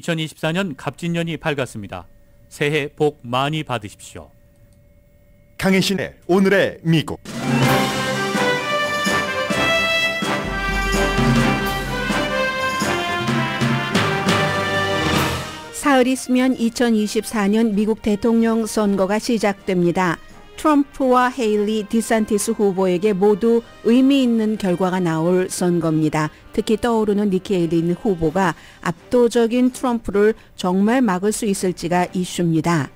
2024년 갑진년이 밝았습니다. 새해 복 많이 받으십시오. 강혜신의 오늘의 미국 사흘 있으면 2024년 미국 대통령 선거가 시작됩니다. 트럼프와 헤일리 디산티스 후보에게 모두 의미 있는 결과가 나올 선거입니다. 특히 떠오르는 니키 헤일리 후보가 압도적인 트럼프를 정말 막을 수 있을지가 이슈입니다.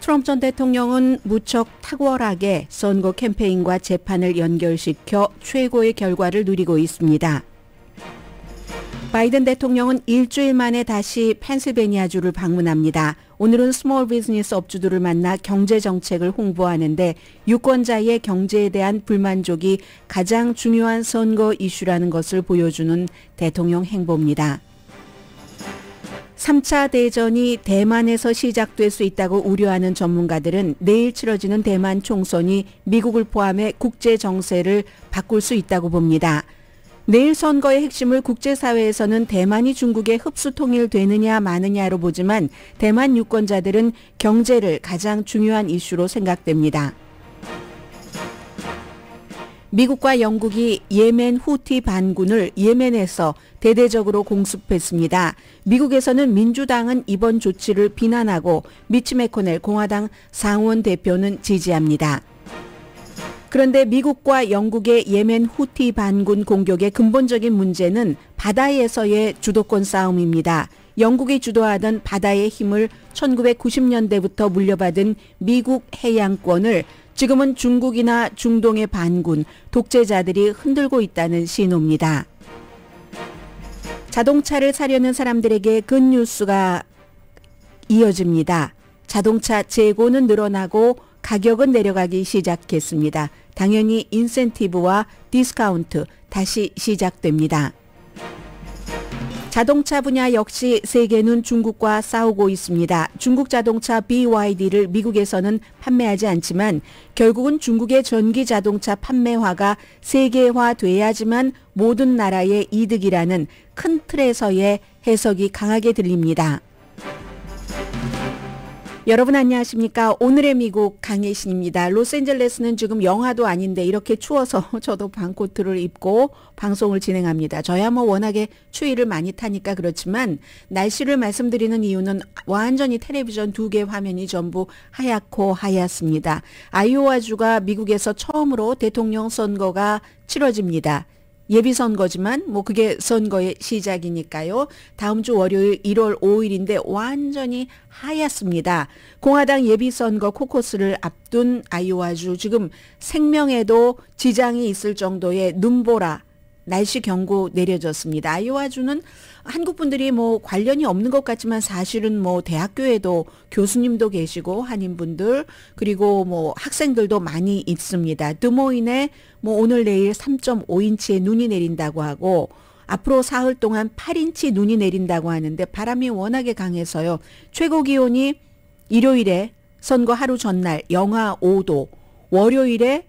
트럼프 전 대통령은 무척 탁월하게 선거 캠페인과 재판을 연결시켜 최고의 결과를 누리고 있습니다. 바이든 대통령은 일주일 만에 다시 펜실베니아주를 방문합니다. 오늘은 스몰 비즈니스 업주들을 만나 경제 정책을 홍보하는데 유권자의 경제에 대한 불만족이 가장 중요한 선거 이슈라는 것을 보여주는 대통령 행보입니다. 3차 대전이 대만에서 시작될 수 있다고 우려하는 전문가들은 내일 치러지는 대만 총선이 미국을 포함해 국제 정세를 바꿀 수 있다고 봅니다. 내일 선거의 핵심을 국제사회에서는 대만이 중국에 흡수 통일되느냐 마느냐로 보지만 대만 유권자들은 경제를 가장 중요한 이슈로 생각됩니다. 미국과 영국이 예멘 후티 반군을 예멘에서 대대적으로 공습했습니다. 미국에서는 민주당은 이번 조치를 비난하고 미치 메코넬 공화당 상원 대표는 지지합니다. 그런데 미국과 영국의 예멘 후티 반군 공격의 근본적인 문제는 바다에서의 주도권 싸움입니다. 영국이 주도하던 바다의 힘을 1990년대부터 물려받은 미국 해양권을 지금은 중국이나 중동의 반군, 독재자들이 흔들고 있다는 신호입니다. 자동차를 사려는 사람들에게 근뉴스가 그 이어집니다. 자동차 재고는 늘어나고 가격은 내려가기 시작했습니다. 당연히 인센티브와 디스카운트 다시 시작됩니다. 자동차 분야 역시 세계는 중국과 싸우고 있습니다. 중국 자동차 BYD를 미국에서는 판매하지 않지만 결국은 중국의 전기 자동차 판매화가 세계화돼야지만 모든 나라의 이득이라는 큰 틀에서의 해석이 강하게 들립니다. 여러분 안녕하십니까. 오늘의 미국 강혜신입니다. 로스앤젤레스는 지금 영화도 아닌데 이렇게 추워서 저도 반코트를 입고 방송을 진행합니다. 저야 뭐 워낙에 추위를 많이 타니까 그렇지만 날씨를 말씀드리는 이유는 완전히 텔레비전 두 개 화면이 전부 하얗고 하얗습니다. 아이오와주가 미국에서 처음으로 대통령 선거가 치러집니다. 예비선거지만 뭐 그게 선거의 시작이니까요. 다음 주 월요일 1월 5일인데 완전히 하얗습니다. 공화당 예비선거 코커스를 앞둔 아이오와주 지금 생명에도 지장이 있을 정도의 눈보라 날씨 경고 내려졌습니다. 아이오와주는 한국 분들이 뭐 관련이 없는 것 같지만 사실은 뭐 대학교에도 교수님도 계시고 한인 분들 그리고 뭐 학생들도 많이 있습니다. 드모인에 뭐 오늘 내일 3.5인치의 눈이 내린다고 하고 앞으로 사흘 동안 8인치 눈이 내린다고 하는데 바람이 워낙에 강해서요. 최고 기온이 일요일에 선거 하루 전날 영하 5도, 월요일에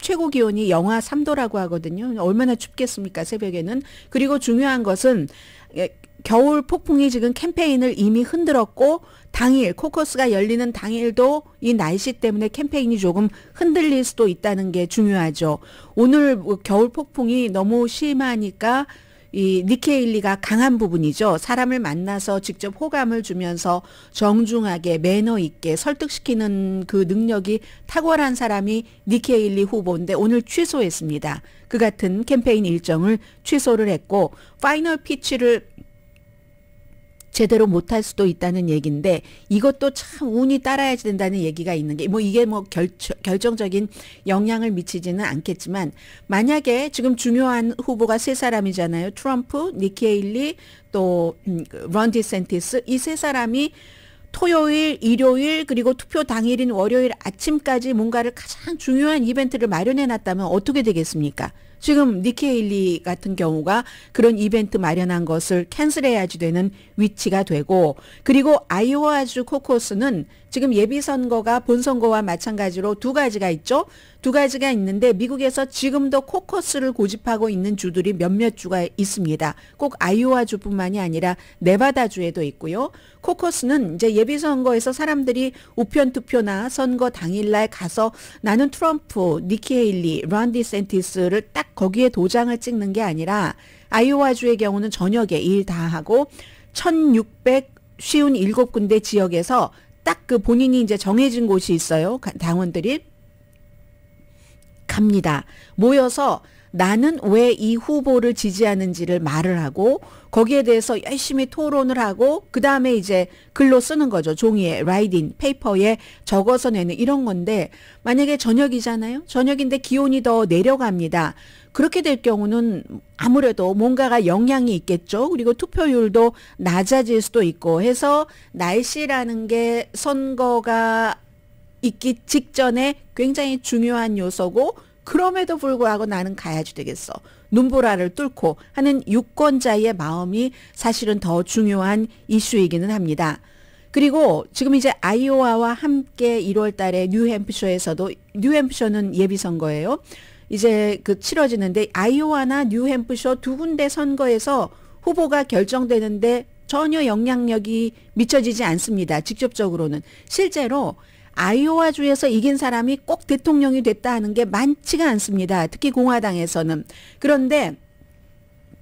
최고 기온이 영하 3도라고 하거든요. 얼마나 춥겠습니까, 새벽에는. 그리고 중요한 것은 예, 겨울 폭풍이 지금 캠페인을 이미 흔들었고 당일 코커스가 열리는 당일도 이 날씨 때문에 캠페인이 조금 흔들릴 수도 있다는 게 중요하죠. 오늘 뭐 겨울 폭풍이 너무 심하니까 이 니케일리가 강한 부분이죠. 사람을 만나서 직접 호감을 주면서 정중하게 매너 있게 설득시키는 그 능력이 탁월한 사람이 니케일리 후보인데 오늘 취소했습니다. 그 같은 캠페인 일정을 취소를 했고 파이널 피치를 제대로 못할 수도 있다는 얘기인데 이것도 참 운이 따라야 지 된다는 얘기가 있는 게 뭐 이게 뭐 결, 결정적인 영향을 미치지는 않겠지만 만약에 지금 중요한 후보가 세 사람이잖아요. 트럼프, 니케일리 또 음, 그 런디 센티스 이 세 사람이 토요일, 일요일, 그리고 투표 당일인 월요일 아침까지 뭔가를 가장 중요한 이벤트를 마련해 놨다면 어떻게 되겠습니까? 지금 니케일리 같은 경우가 그런 이벤트 마련한 것을 캔슬해야지 되는 위치가 되고 그리고 아이오와주 코코스는 지금 예비선거가 본선거와 마찬가지로 두 가지가 있죠. 두 가지가 있는데 미국에서 지금도 코커스를 고집하고 있는 주들이 몇몇 주가 있습니다. 꼭 아이오와주뿐만이 아니라 네바다주에도 있고요. 코커스는 이제 예비선거에서 사람들이 우편 투표나 선거 당일날 가서 나는 트럼프, 니키 헤일리, 런디 센티스를 딱 거기에 도장을 찍는 게 아니라 아이오와주의 경우는 저녁에 일 다 하고 1600 쉬운 일곱 군데 지역에서 딱그 본인이 이제 정해진 곳이 있어요. 당원들이 갑니다. 모여서 나는 왜 이 후보를 지지하는지를 말을 하고 거기에 대해서 열심히 토론을 하고 그 다음에 이제 글로 쓰는 거죠. 종이에 라이딩 페이퍼에 적어서 내는 이런 건데 만약에 저녁이잖아요. 저녁인데 기온이 더 내려갑니다. 그렇게 될 경우는 아무래도 뭔가가 영향이 있겠죠. 그리고 투표율도 낮아질 수도 있고 해서 날씨라는 게 선거가 있기 직전에 굉장히 중요한 요소고 그럼에도 불구하고 나는 가야지 되겠어. 눈보라를 뚫고 하는 유권자의 마음이 사실은 더 중요한 이슈이기는 합니다. 그리고 지금 이제 아이오와와 함께 1월 달에 뉴햄프셔에서도 뉴햄프셔는 예비 선거예요. 이제 그 치러지는데 아이오와나 뉴햄프셔 두 군데 선거에서 후보가 결정되는데 전혀 영향력이 미쳐지지 않습니다. 직접적으로는 실제로 아이오와주에서 이긴 사람이 꼭 대통령이 됐다 하는 게 많지가 않습니다. 특히 공화당에서는. 그런데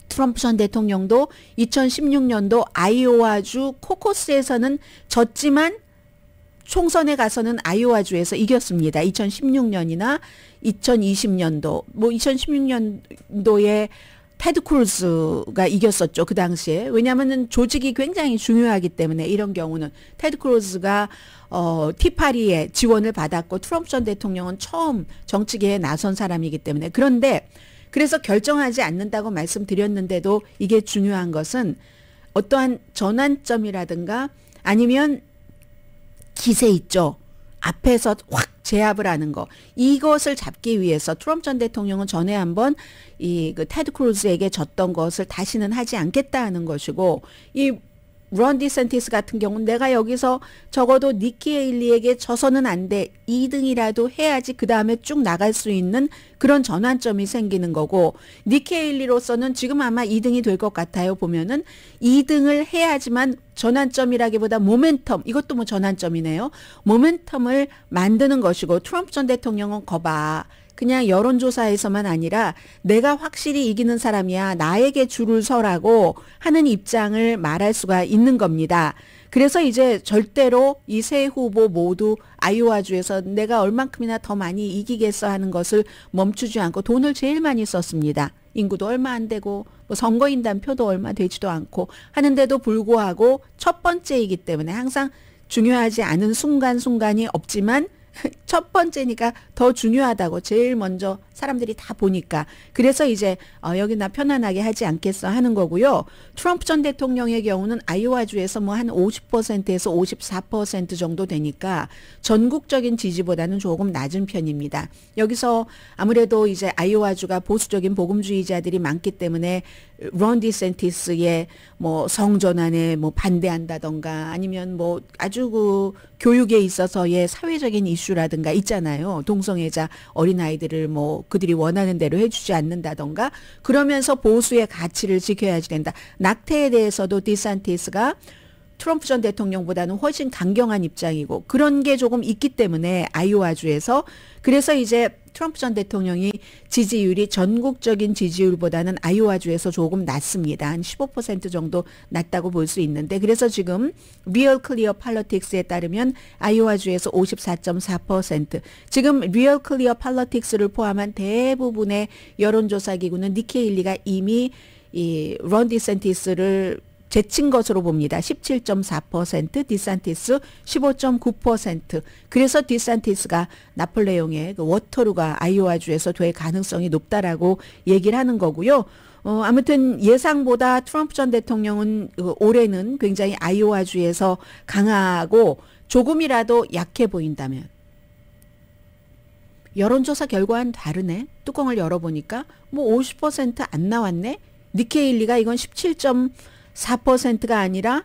트럼프 전 대통령도 2016년도 아이오와주 코코스에서는 졌지만 총선에 가서는 아이오와주에서 이겼습니다. 2016년이나 2020년도 뭐 2016년도에 테드 크루즈가 이겼었죠 그 당시에 왜냐하면은 조직이 굉장히 중요하기 때문에 이런 경우는 테드 크루즈가 어, 티파리의 지원을 받았고 트럼프 전 대통령은 처음 정치계에 나선 사람이기 때문에 그런데 그래서 결정하지 않는다고 말씀드렸는데도 이게 중요한 것은 어떠한 전환점이라든가 아니면 기세 있죠. 앞에서 확 제압을 하는 거 이것을 잡기 위해서 트럼프 전 대통령은 전에 한번 이그 테드 크루즈에게 졌던 것을 다시는 하지 않겠다 하는 것이고 이런 디센티스 같은 경우는 내가 여기서 적어도 니키 에일리에게 져서는 안 돼. 2등이라도 해야지 그 다음에 쭉 나갈 수 있는 그런 전환점이 생기는 거고 니키 에일리로서는 지금 아마 2등이 될 것 같아요. 보면은 2등을 해야지만 전환점이라기보다 모멘텀 이것도 뭐 전환점이네요. 모멘텀을 만드는 것이고 트럼프 전 대통령은 거봐. 그냥 여론조사에서만 아니라 내가 확실히 이기는 사람이야 나에게 줄을 서라고 하는 입장을 말할 수가 있는 겁니다. 그래서 이제 절대로 이 세 후보 모두 아이오와주에서 내가 얼만큼이나 더 많이 이기겠어 하는 것을 멈추지 않고 돈을 제일 많이 썼습니다. 인구도 얼마 안 되고 뭐 선거인단 표도 얼마 되지도 않고 하는데도 불구하고 첫 번째이기 때문에 항상 중요하지 않은 순간순간이 없지만 첫 번째니까 더 중요하다고 제일 먼저 사람들이 다 보니까 그래서 이제 어, 여기 나 편안하게 하지 않겠어 하는 거고요. 트럼프 전 대통령의 경우는 아이오와주에서 뭐 한 50%에서 54% 정도 되니까 전국적인 지지보다는 조금 낮은 편입니다. 여기서 아무래도 이제 아이오와주가 보수적인 복음주의자들이 많기 때문에 런 디센티스의 뭐 성전환에 뭐 반대한다던가 아니면 뭐 아주 그 교육에 있어서의 사회적인 이슈라든가 있잖아요. 동성애자 어린아이들을 뭐 그들이 원하는 대로 해주지 않는다던가 그러면서 보수의 가치를 지켜야지 된다. 낙태에 대해서도 디산티스가 트럼프 전 대통령보다는 훨씬 강경한 입장이고 그런 게 조금 있기 때문에 아이오와주에서 그래서 이제 트럼프 전 대통령이 지지율이 전국적인 지지율보다는 아이오와주에서 조금 낮습니다. 한 15% 정도 낮다고 볼 수 있는데 그래서 지금 리얼 클리어 팔러틱스에 따르면 아이오와주에서 54.4% 지금 리얼 클리어 팔러틱스를 포함한 대부분의 여론조사 기구는 니케일리가 이미 이 런디센티스를 제친 것으로 봅니다. 17.4%, 디산티스 15.9%. 그래서 디산티스가 나폴레옹의 그 워터루가 아이오와주에서 될 가능성이 높다라고 얘기를 하는 거고요. 어, 아무튼 예상보다 트럼프 전 대통령은 그 올해는 굉장히 아이오와주에서 강하고 조금이라도 약해 보인다면 여론조사 결과는 다르네. 뚜껑을 열어보니까 뭐 50%안 나왔네. 니케일리가 이건 17. 4%가 아니라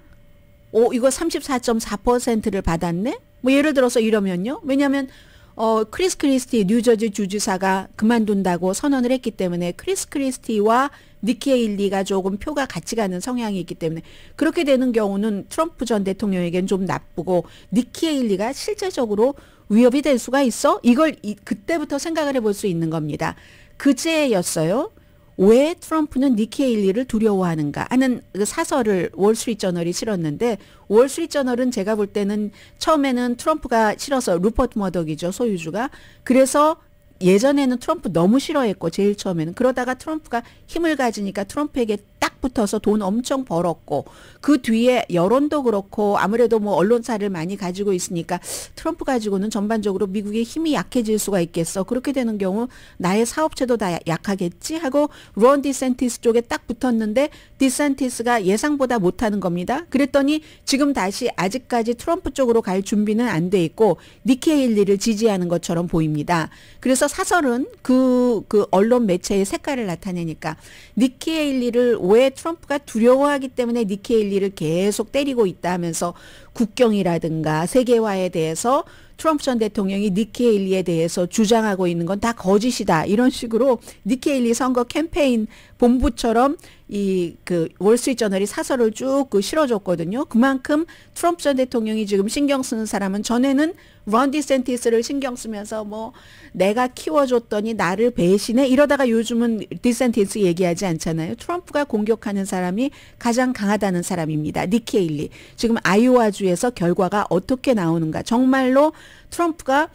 오 이거 34.4%를 받았네. 뭐 예를 들어서 이러면요. 왜냐하면 어, 크리스 크리스티 뉴저지 주지사가 그만둔다고 선언을 했기 때문에 크리스 크리스티와 니케일리가 조금 표가 같이 가는 성향이 있기 때문에 그렇게 되는 경우는 트럼프 전 대통령에겐 좀 나쁘고 니케일리가 실제적으로 위협이 될 수가 있어 이걸 이, 그때부터 생각을 해볼 수 있는 겁니다. 그제였어요. 왜 트럼프는 니케일리를 두려워하는가 하는 그 사설을 월스트리트저널이 실었는데 월스트리트저널은 제가 볼 때는 처음에는 트럼프가 싫어서 루퍼트 머덕이죠 소유주가 그래서 예전에는 트럼프 너무 싫어했고 제일 처음에는 그러다가 트럼프가 힘을 가지니까 트럼프에게 딱 붙어서 돈 엄청 벌었고 그 뒤에 여론도 그렇고 아무래도 뭐 언론사를 많이 가지고 있으니까 트럼프 가지고는 전반적으로 미국의 힘이 약해질 수가 있겠어. 그렇게 되는 경우 나의 사업체도 다 약하겠지 하고 론 디센티스 쪽에 딱 붙었는데 디센티스가 예상보다 못하는 겁니다. 그랬더니 지금 다시 아직까지 트럼프 쪽으로 갈 준비는 안 돼 있고 니케일리를 지지하는 것처럼 보입니다. 그래서 사설은 그, 그 언론 매체의 색깔을 나타내니까 니케일리를 왜 트럼프가 두려워하기 때문에 니케일리를 계속 때리고 있다 하면서 국경이라든가 세계화에 대해서 트럼프 전 대통령이 니케일리에 대해서 주장하고 있는 건 다 거짓이다. 이런 식으로 니케일리 선거 캠페인 본부처럼 이그 월스트리트저널이 사설을 쭉그 실어줬거든요. 그만큼 트럼프 전 대통령이 지금 신경 쓰는 사람은 전에는 런 디센티스를 신경 쓰면서 뭐 내가 키워줬더니 나를 배신해 이러다가 요즘은 디센티스 얘기하지 않잖아요. 트럼프가 공격하는 사람이 가장 강하다는 사람입니다. 니케일리 지금 아이오와주에서 결과가 어떻게 나오는가 정말로 트럼프가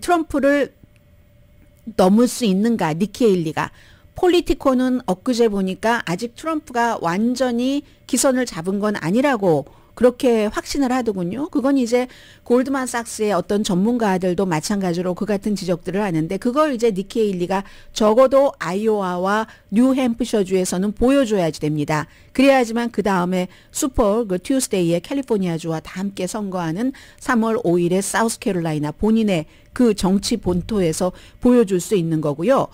트럼프를 넘을 수 있는가 니케일리가 폴리티코는 엊그제 보니까 아직 트럼프가 완전히 기선을 잡은 건 아니라고 그렇게 확신을 하더군요. 그건 이제 골드만삭스의 어떤 전문가들도 마찬가지로 그 같은 지적들을 하는데 그걸 이제 니케일리가 적어도 아이오와와 뉴햄프셔주에서는 보여줘야지 됩니다. 그래야지만 그 다음에 슈퍼 그튜스데이의 캘리포니아주와 다 함께 선거하는 3월 5일에 사우스캐롤라이나 본인의 그 정치 본토에서 보여줄 수 있는 거고요.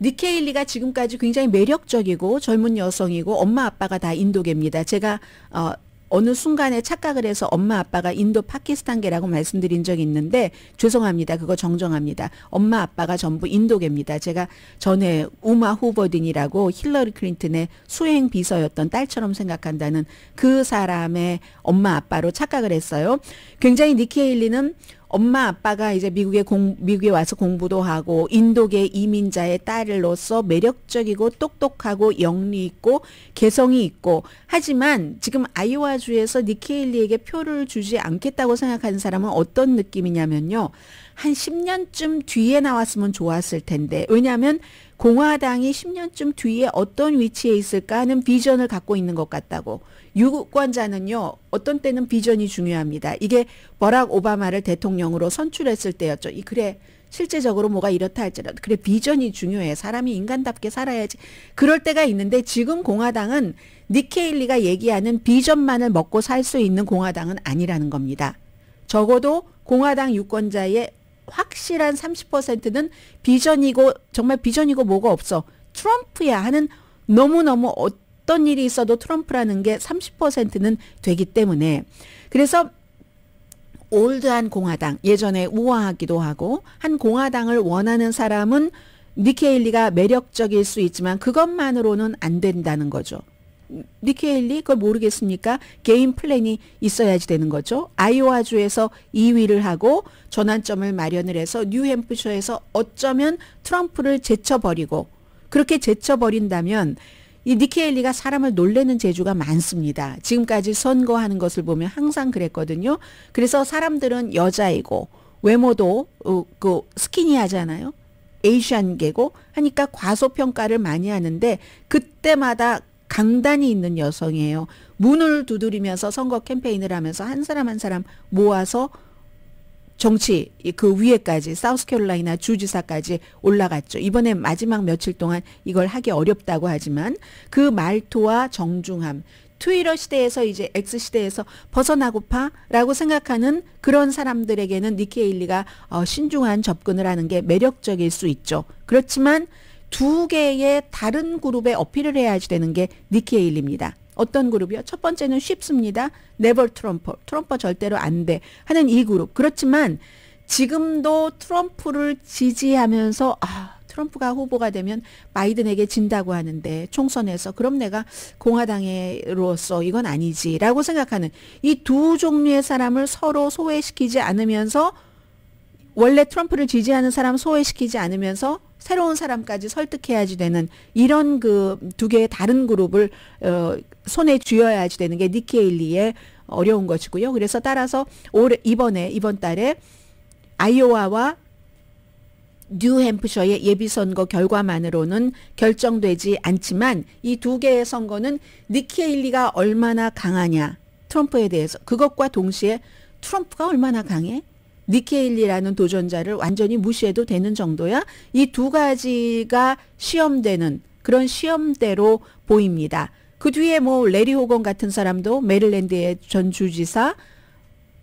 니케일리가 지금까지 굉장히 매력적이고 젊은 여성이고 엄마 아빠가 다 인도계입니다. 제가 어, 어느 순간에 착각을 해서 엄마 아빠가 인도 파키스탄계라고 말씀드린 적이 있는데 죄송합니다. 그거 정정합니다. 엄마 아빠가 전부 인도계입니다. 제가 전에 우마 후버딘이라고 힐러리 클린튼의 수행 비서였던 딸처럼 생각한다는 그 사람의 엄마 아빠로 착각을 했어요. 굉장히 니키 헤일리는 엄마 아빠가 이제 미국에 공, 미국에 와서 공부도 하고 인도계 이민자의 딸로서 매력적이고 똑똑하고 영리 있고 개성이 있고 하지만 지금 아이오와주에서 니케일리에게 표를 주지 않겠다고 생각하는 사람은 어떤 느낌이냐면요. 한 10년쯤 뒤에 나왔으면 좋았을 텐데. 왜냐하면 공화당이 10년쯤 뒤에 어떤 위치에 있을까 하는 비전을 갖고 있는 것 같다고. 유권자는요 어떤 때는 비전이 중요합니다. 이게 버락 오바마를 대통령으로 선출했을 때였죠. 이 그래 실제적으로 뭐가 이렇다 할지라도 그래 비전이 중요해 사람이 인간답게 살아야지 그럴 때가 있는데 지금 공화당은 니케일리가 얘기하는 비전만을 먹고 살 수 있는 공화당은 아니라는 겁니다. 적어도 공화당 유권자의 확실한 30%는 비전이고 정말 비전이고 뭐가 없어 트럼프야 하는 너무너무 어, 어떤 일이 있어도 트럼프라는 게 30%는 되기 때문에 그래서 올드한 공화당 예전에 우화하기도 하고 한 공화당을 원하는 사람은 니케일리가 매력적일 수 있지만 그것만으로는 안 된다는 거죠. 니케일리 그걸 모르겠습니까? 개인 플랜이 있어야지 되는 거죠. 아이오와주에서 2위를 하고 전환점을 마련을 해서 뉴햄프셔에서 어쩌면 트럼프를 제쳐버리고 그렇게 제쳐버린다면 이니케엘리가 사람을 놀래는 재주가 많습니다. 지금까지 선거하는 것을 보면 항상 그랬거든요. 그래서 사람들은 여자이고 외모도 어, 그 스키니하잖아요. 에이션계고 하니까 과소평가를 많이 하는데 그때마다 강단이 있는 여성이에요. 문을 두드리면서 선거 캠페인을 하면서 한 사람 한 사람 모아서 정치 그 위에까지 사우스캐롤라이나 주지사까지 올라갔죠. 이번에 마지막 며칠 동안 이걸 하기 어렵다고 하지만 그 말투와 정중함 트위터 시대에서 이제 X 시대에서 벗어나고파라고 생각하는 그런 사람들에게는 니케일리가 어, 신중한 접근을 하는 게 매력적일 수 있죠. 그렇지만 두 개의 다른 그룹에 어필을 해야지 되는 게니케일리입니다 어떤 그룹이요? 첫 번째는 쉽습니다. 네버 트럼프. 트럼프 절대로 안 돼. 하는 이 그룹. 그렇지만 지금도 트럼프를 지지하면서 아, 트럼프가 후보가 되면 바이든에게 진다고 하는데 총선에서 그럼 내가 공화당으로서 이건 아니지라고 생각하는 이 두 종류의 사람을 서로 소외시키지 않으면서 원래 트럼프를 지지하는 사람 소외시키지 않으면서 새로운 사람까지 설득해야지 되는 이런 그 두 개의 다른 그룹을 어, 손에 쥐어야지 되는 게 니케일리의 어려운 것이고요. 그래서 따라서 올해 이번에 이번 달에 아이오와와 뉴햄프셔의 예비선거 결과만으로는 결정되지 않지만 이 두 개의 선거는 니케일리가 얼마나 강하냐 트럼프에 대해서 그것과 동시에 트럼프가 얼마나 강해 니케일리라는 도전자를 완전히 무시해도 되는 정도야. 이 두 가지가 시험되는 그런 시험대로 보입니다. 그 뒤에 뭐 레리 호건 같은 사람도 메릴랜드의 전 주지사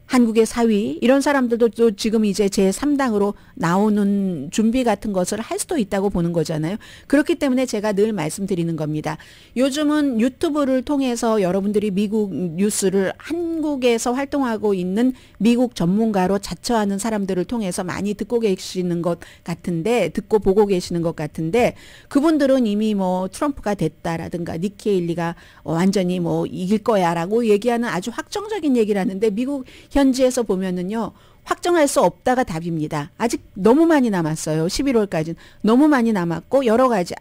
한국의 사위 이런 사람들도 또 지금 이제 제3당으로 나오는 준비 같은 것을 할 수도 있다고 보는 거잖아요. 그렇기 때문에 제가 늘 말씀드리는 겁니다. 요즘은 유튜브를 통해서 여러분들이 미국 뉴스를 한국에서 활동하고 있는 미국 전문가로 자처하는 사람들을 통해서 많이 듣고 계시는 것 같은데 듣고 보고 계시는 것 같은데 그분들은 이미 뭐 트럼프가 됐다라든가 니케일리가 완전히 뭐 이길 거야라고 얘기하는 아주 확정적인 얘기를 하는데 미국 현지에서 보면은요. 확정할 수 없다가 답입니다. 아직 너무 많이 남았어요. 11월까지는 너무 많이 남았고 여러 가지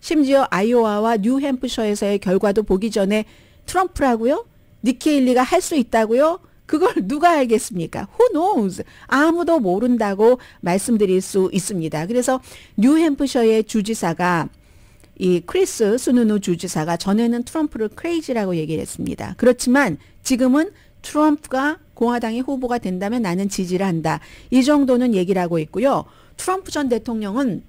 심지어 아이오와와 뉴햄프셔에서의 결과도 보기 전에 트럼프라고요? 니케일리가 할 수 있다고요? 그걸 누가 알겠습니까? Who knows? 아무도 모른다고 말씀드릴 수 있습니다. 그래서 뉴햄프셔의 주지사가 이 크리스 수누누 주지사가 전에는 트럼프를 크레이지라고 얘기를 했습니다. 그렇지만 지금은 트럼프가 공화당의 후보가 된다면 나는 지지를 한다. 이 정도는 얘기를 하고 있고요. 트럼프 전 대통령은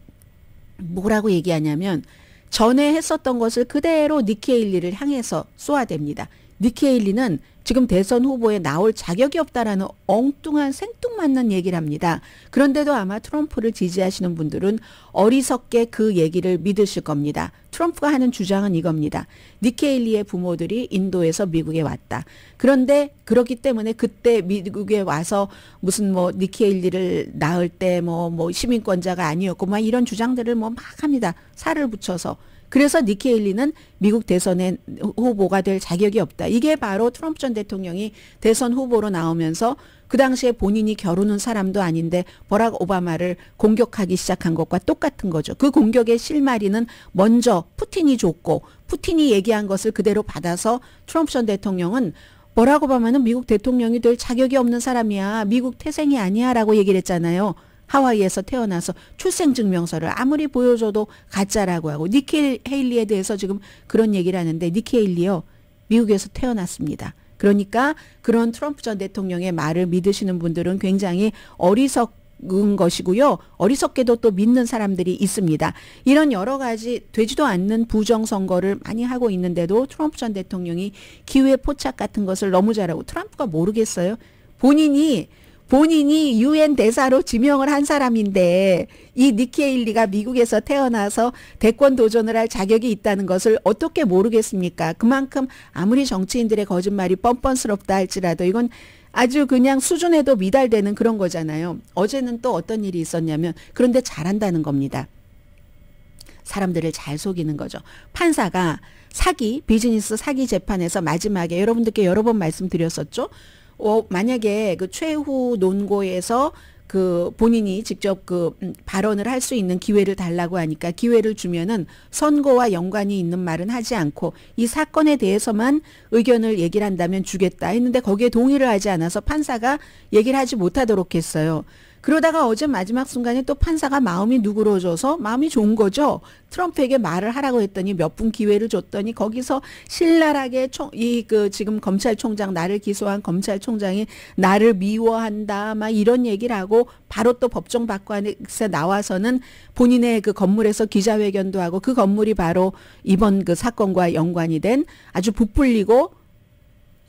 뭐라고 얘기하냐면 전에 했었던 것을 그대로 니케일리를 향해서 쏘아댑니다. 니키 헤일리는 지금 대선 후보에 나올 자격이 없다라는 엉뚱한 생뚱맞는 얘기를 합니다. 그런데도 아마 트럼프를 지지하시는 분들은 어리석게 그 얘기를 믿으실 겁니다. 트럼프가 하는 주장은 이겁니다. 니케일리의 부모들이 인도에서 미국에 왔다. 그런데 그렇기 때문에 그때 미국에 와서 무슨 뭐 니케일리를 낳을 때 뭐뭐 뭐 시민권자가 아니었고 막 이런 주장들을 뭐 막 합니다. 살을 붙여서. 그래서 니키 일리는 미국 대선의 후보가 될 자격이 없다. 이게 바로 트럼프 전 대통령이 대선 후보로 나오면서 그 당시에 본인이 겨루는 사람도 아닌데 버락 오바마를 공격하기 시작한 것과 똑같은 거죠. 그 공격의 실마리는 먼저 푸틴이 줬고 푸틴이 얘기한 것을 그대로 받아서 트럼프 전 대통령은 버락 오바마는 미국 대통령이 될 자격이 없는 사람이야. 미국 태생이 아니야. 라고 얘기를 했잖아요. 하와이에서 태어나서 출생증명서를 아무리 보여줘도 가짜라고 하고 니키 헤일리에 대해서 지금 그런 얘기를 하는데 니키 헤일리요 미국에서 태어났습니다. 그러니까 그런 트럼프 전 대통령의 말을 믿으시는 분들은 굉장히 어리석 은 것이고요. 어리석게도 또 믿는 사람들이 있습니다. 이런 여러 가지 되지도 않는 부정선거를 많이 하고 있는데도 트럼프 전 대통령이 기회 포착 같은 것을 너무 잘하고 트럼프가 모르겠어요. 본인이 본인이 유엔 대사로 지명을 한 사람인데 이 니케일리가 미국에서 태어나서 대권 도전을 할 자격이 있다는 것을 어떻게 모르겠습니까? 그만큼 아무리 정치인들의 거짓말이 뻔뻔스럽다 할지라도 이건 아주 그냥 수준에도 미달되는 그런 거잖아요. 어제는 또 어떤 일이 있었냐면 그런데 잘한다는 겁니다. 사람들을 잘 속이는 거죠. 판사가 사기, 비즈니스 사기 재판에서 마지막에 여러분들께 여러 번 말씀드렸었죠. 어, 만약에 그 최후 논고에서 그 본인이 직접 그 음, 발언을 할 수 있는 기회를 달라고 하니까 기회를 주면은 선거와 연관이 있는 말은 하지 않고 이 사건에 대해서만 의견을 얘기를 한다면 주겠다 했는데 거기에 동의를 하지 않아서 판사가 얘기를 하지 못하도록 했어요. 그러다가 어제 마지막 순간에 또 판사가 마음이 누그러져서 마음이 좋은 거죠. 트럼프에게 말을 하라고 했더니 몇 분 기회를 줬더니 거기서 신랄하게 총 이 그 지금 검찰총장 나를 기소한 검찰총장이 나를 미워한다 막 이런 얘기를 하고 바로 또 법정 밖에 나와서는 본인의 그 건물에서 기자회견도 하고 그 건물이 바로 이번 그 사건과 연관이 된 아주 부풀리고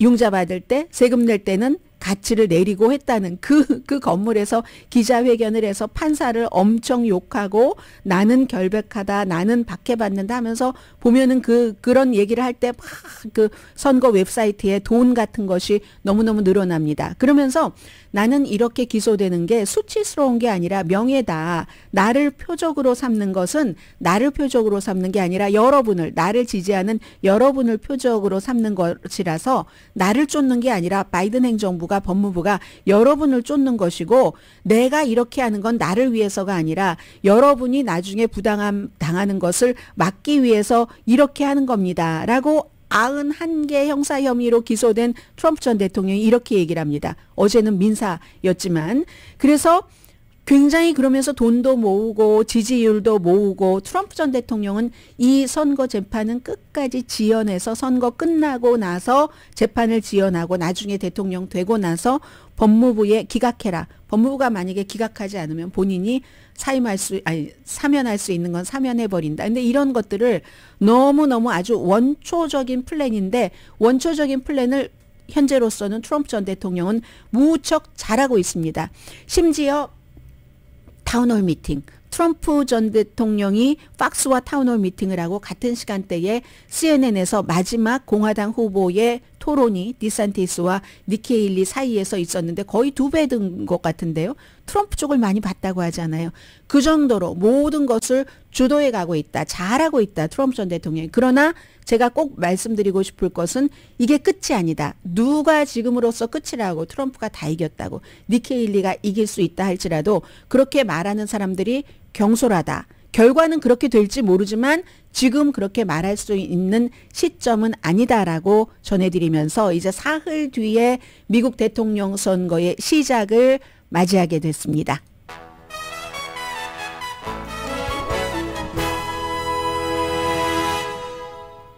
융자 받을 때 세금 낼 때는 가치를 내리고 했다는 그, 그 건물에서 기자회견을 해서 판사를 엄청 욕하고 나는 결백하다, 나는 박해받는다 하면서 보면은 그, 그런 얘기를 할 때 막 그 선거 웹사이트에 돈 같은 것이 너무너무 늘어납니다. 그러면서 나는 이렇게 기소되는 게 수치스러운 게 아니라 명예다. 나를 표적으로 삼는 것은 나를 표적으로 삼는 게 아니라 여러분을, 나를 지지하는 여러분을 표적으로 삼는 것이라서 나를 쫓는 게 아니라 바이든 행정부가 행정부가 법무부가 여러분을 쫓는 것이고 내가 이렇게 하는 건 나를 위해서가 아니라 여러분이 나중에 부당함 당하는 것을 막기 위해서 이렇게 하는 겁니다. 라고 91개 형사 혐의로 기소된 트럼프 전 대통령이 이렇게 얘기를 합니다. 어제는 민사였지만 그래서 굉장히 그러면서 돈도 모으고 지지율도 모으고 트럼프 전 대통령은 이 선거 재판은 끝까지 지연해서 선거 끝나고 나서 재판을 지연하고 나중에 대통령 되고 나서 법무부에 기각해라. 법무부가 만약에 기각하지 않으면 본인이 사임할 수 아니 사면할 수 있는 건 사면해 버린다. 근데 이런 것들을 너무너무 아주 원초적인 플랜인데 원초적인 플랜을 현재로서는 트럼프 전 대통령은 무척 잘하고 있습니다. 심지어 타운홀 미팅. 트럼프 전 대통령이 팍스와 타운홀 미팅을 하고 같은 시간대에 CNN에서 마지막 공화당 후보의 토론이 디산티스와 니케일리 사이에서 있었는데 거의 두 배 든 것 같은데요. 트럼프 쪽을 많이 봤다고 하잖아요. 그 정도로 모든 것을 주도해 가고 있다. 잘하고 있다. 트럼프 전 대통령이. 그러나 제가 꼭 말씀드리고 싶을 것은 이게 끝이 아니다. 누가 지금으로서 끝이라고 트럼프가 다 이겼다고 니케일리가 이길 수 있다 할지라도 그렇게 말하는 사람들이 경솔하다. 결과는 그렇게 될지 모르지만 지금 그렇게 말할 수 있는 시점은 아니다라고 전해드리면서 이제 사흘 뒤에 미국 대통령 선거의 시작을 맞이하게 됐습니다.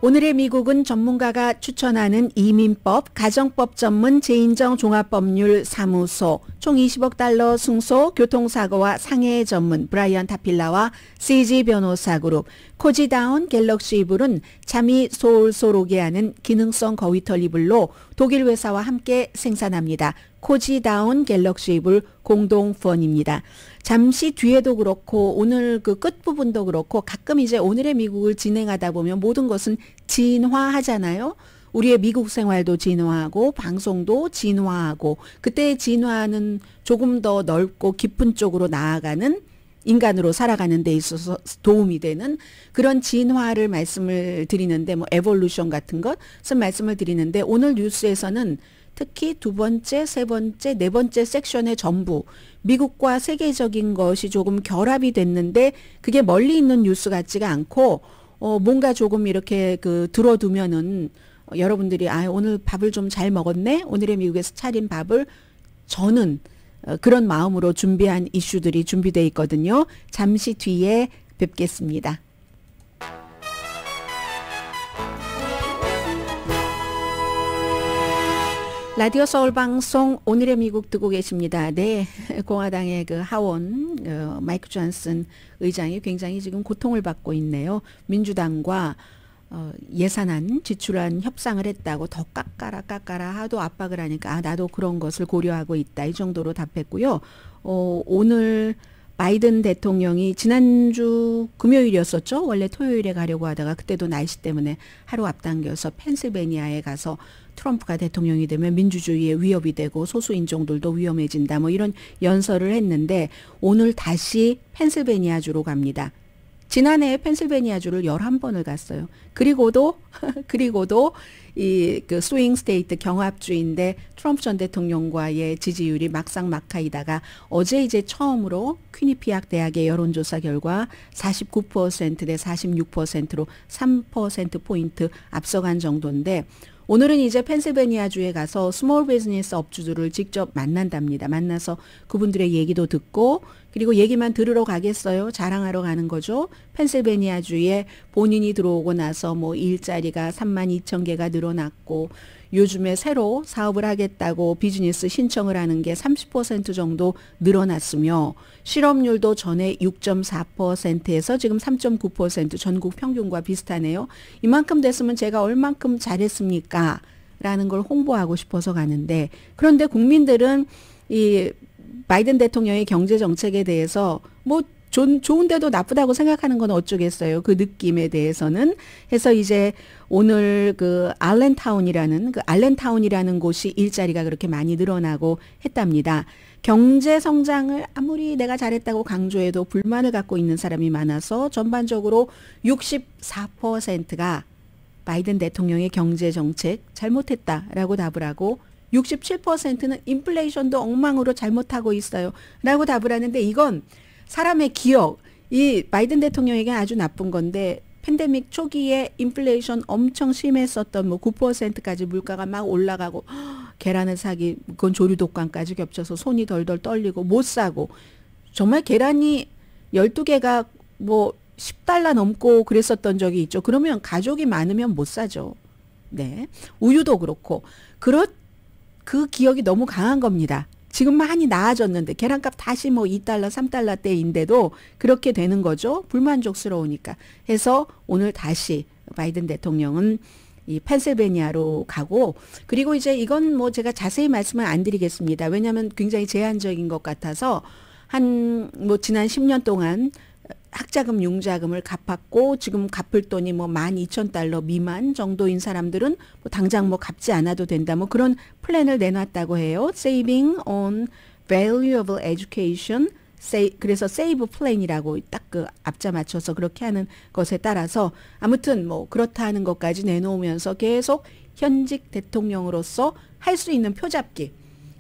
오늘의 미국은 전문가가 추천하는 이민법, 가정법 전문 재인정 종합법률 사무소 총 20억 달러 승소 교통사고와 상해 전문 브라이언 타필라와 CG 변호사 그룹 코지다운 갤럭시 이불은 잠이 솔솔 오게 하는 기능성 거위털 이불로 독일 회사와 함께 생산합니다. 코지다운 갤럭시 이불 공동 후원입니다. 잠시 뒤에도 그렇고 오늘 그 끝부분도 그렇고 가끔 이제 오늘의 미국을 진행하다 보면 모든 것은 진화하잖아요. 우리의 미국 생활도 진화하고 방송도 진화하고 그때의 진화는 조금 더 넓고 깊은 쪽으로 나아가는 인간으로 살아가는 데 있어서 도움이 되는 그런 진화를 말씀을 드리는데 뭐 에볼루션 같은 것은 말씀을 드리는데 오늘 뉴스에서는 특히 두 번째, 세 번째, 네 번째 섹션의 전부 미국과 세계적인 것이 조금 결합이 됐는데 그게 멀리 있는 뉴스 같지가 않고 어 뭔가 조금 이렇게 그 들어두면은 여러분들이 아 오늘 밥을 좀 잘 먹었네 오늘의 미국에서 차린 밥을 저는 어, 그런 마음으로 준비한 이슈들이 준비되어 있거든요. 잠시 뒤에 뵙겠습니다. 라디오 서울 방송 오늘의 미국 듣고 계십니다. 네, 공화당의 그 하원 어, 마이크 존슨 의장이 굉장히 지금 고통을 받고 있네요. 민주당과 어, 예산안 지출안 협상을 했다고 더 깎아라 깎아라 하도 압박을 하니까 아, 나도 그런 것을 고려하고 있다 이 정도로 답했고요. 어, 오늘 바이든 대통령이 지난주 금요일이었었죠. 원래 토요일에 가려고 하다가 그때도 날씨 때문에 하루 앞당겨서 펜실베니아에 가서 트럼프가 대통령이 되면 민주주의의 위협이 되고 소수인종들도 위험해진다 뭐 이런 연설을 했는데 오늘 다시 펜실베니아주로 갑니다. 지난해 펜실베니아주를 11번을 갔어요. 그리고도, 그리고도 이 그 스윙 스테이트 경합주인데 트럼프 전 대통령과의 지지율이 막상 막하이다가 어제 이제 처음으로 퀴니피악 대학의 여론조사 결과 49%대 46%로 3%포인트 앞서간 정도인데 오늘은 이제 펜실베니아주에 가서 스몰 비즈니스 업주들을 직접 만난답니다. 만나서 그분들의 얘기도 듣고 그리고 얘기만 들으러 가겠어요. 자랑하러 가는 거죠. 펜실베니아 주에 본인이 들어오고 나서 뭐 일자리가 3만 2천 개가 늘어났고 요즘에 새로 사업을 하겠다고 비즈니스 신청을 하는 게 30% 정도 늘어났으며 실업률도 전에 6.4%에서 지금 3.9% 전국 평균과 비슷하네요. 이만큼 됐으면 제가 얼만큼 잘했습니까? 라는 걸 홍보하고 싶어서 가는데 그런데 국민들은 이 바이든 대통령의 경제 정책에 대해서 뭐 좋은, 좋은데도 나쁘다고 생각하는 건 어쩌겠어요. 그 느낌에 대해서는. 해서 이제 오늘 그 알렌타운이라는, 그 알렌타운이라는 곳이 일자리가 그렇게 많이 늘어나고 했답니다. 경제 성장을 아무리 내가 잘했다고 강조해도 불만을 갖고 있는 사람이 많아서 전반적으로 64%가 바이든 대통령의 경제 정책 잘못했다라고 답을 하고 67%는 인플레이션도 엉망으로 잘못하고 있어요. 라고 답을 하는데 이건 사람의 기억, 이 바이든 대통령에게 아주 나쁜 건데 팬데믹 초기에 인플레이션 엄청 심했었던 뭐 9%까지 물가가 막 올라가고 계란을 사기 그건 조류 독감까지 겹쳐서 손이 덜덜 떨리고 못 사고 정말 계란이 12개가 뭐 10달러 넘고 그랬었던 적이 있죠. 그러면 가족이 많으면 못 사죠. 네. 우유도 그렇고 그렇 그 기억이 너무 강한 겁니다. 지금 많이 나아졌는데 계란값 다시 뭐 2달러, 3달러 대인데도 그렇게 되는 거죠. 불만족스러우니까. 해서 오늘 다시 바이든 대통령은 이 펜실베니아로 가고 그리고 이제 이건 뭐 제가 자세히 말씀을 안 드리겠습니다. 왜냐하면 굉장히 제한적인 것 같아서 한 뭐 지난 10년 동안 학자금, 융자금을 갚았고 지금 갚을 돈이 뭐 12,000달러 미만 정도인 사람들은 뭐 당장 뭐 갚지 않아도 된다. 뭐 그런 플랜을 내놨다고 해요. Saving on Valuable Education 세이, 그래서 세이브 플랜이라고 딱 그 앞자 맞춰서 그렇게 하는 것에 따라서 아무튼 뭐 그렇다는 것까지 내놓으면서 계속 현직 대통령으로서 할 수 있는 표잡기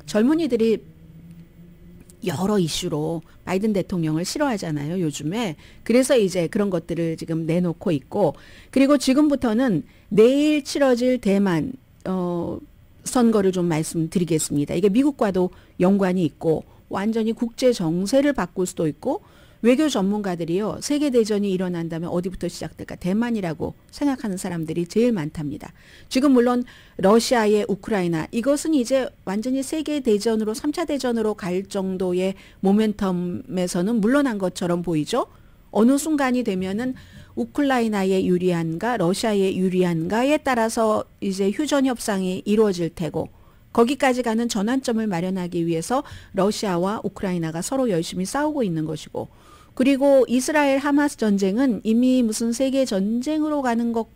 젊은이들이 여러 이슈로 바이든 대통령을 싫어하잖아요, 요즘에. 그래서 이제 그런 것들을 지금 내놓고 있고, 그리고 지금부터는 내일 치러질 대만, 어, 선거를 좀 말씀드리겠습니다. 이게 미국과도 연관이 있고, 완전히 국제 정세를 바꿀 수도 있고, 외교 전문가들이요. 세계 대전이 일어난다면 어디부터 시작될까? 대만이라고 생각하는 사람들이 제일 많답니다. 지금 물론 러시아의 우크라이나 이것은 이제 완전히 세계 대전으로 3차 대전으로 갈 정도의 모멘텀에서는 물러난 것처럼 보이죠. 어느 순간이 되면은 우크라이나의 유리한가 러시아의 유리한가에 따라서 이제 휴전 협상이 이루어질 테고 거기까지 가는 전환점을 마련하기 위해서 러시아와 우크라이나가 서로 열심히 싸우고 있는 것이고 그리고 이스라엘 하마스 전쟁은 이미 무슨 세계 전쟁으로 가는 것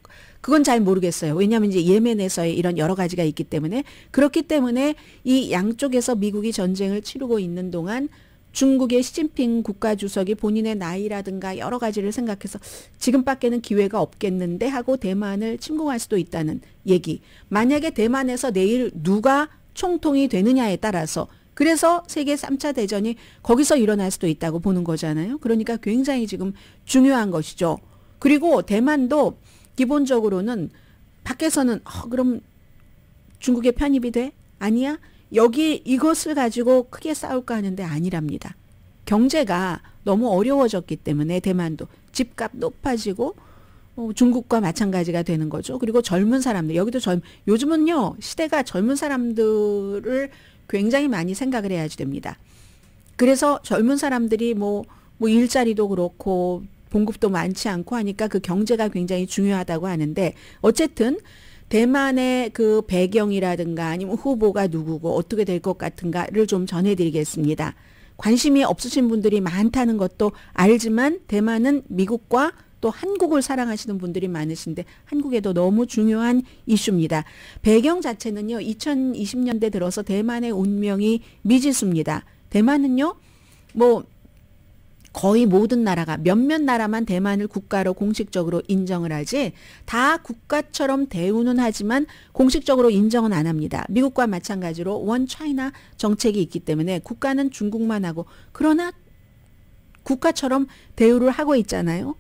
그건 잘 모르겠어요. 왜냐하면 이제 예멘에서의 이런 여러 가지가 있기 때문에 그렇기 때문에 이 양쪽에서 미국이 전쟁을 치르고 있는 동안 중국의 시진핑 국가주석이 본인의 나이라든가 여러 가지를 생각해서 지금밖에는 기회가 없겠는데 하고 대만을 침공할 수도 있다는 얘기. 만약에 대만에서 내일 누가 총통이 되느냐에 따라서 그래서 세계 3차 대전이 거기서 일어날 수도 있다고 보는 거잖아요. 그러니까 굉장히 지금 중요한 것이죠. 그리고 대만도 기본적으로는 밖에서는 어, 그럼 중국에 편입이 돼? 아니야? 여기 이것을 가지고 크게 싸울까 하는데 아니랍니다. 경제가 너무 어려워졌기 때문에 대만도 집값 높아지고 어, 중국과 마찬가지가 되는 거죠. 그리고 젊은 사람들 여기도 젊 요즘은요 시대가 젊은 사람들을 굉장히 많이 생각을 해야지 됩니다. 그래서 젊은 사람들이 뭐, 뭐 일자리도 그렇고 공급도 많지 않고 하니까 그 경제가 굉장히 중요하다고 하는데 어쨌든 대만의 그 배경이라든가 아니면 후보가 누구고 어떻게 될 것 같은가를 좀 전해드리겠습니다. 관심이 없으신 분들이 많다는 것도 알지만 대만은 미국과 또 한국을 사랑하시는 분들이 많으신데 한국에도 너무 중요한 이슈입니다. 배경 자체는요. 2020년대 들어서 대만의 운명이 미지수입니다. 대만은요. 뭐 거의 모든 나라가 몇몇 나라만 대만을 국가로 공식적으로 인정을 하지 다 국가처럼 대우는 하지만 공식적으로 인정은 안 합니다. 미국과 마찬가지로 원 차이나 정책이 있기 때문에 국가는 중국만 하고 그러나 국가처럼 대우를 하고 있잖아요.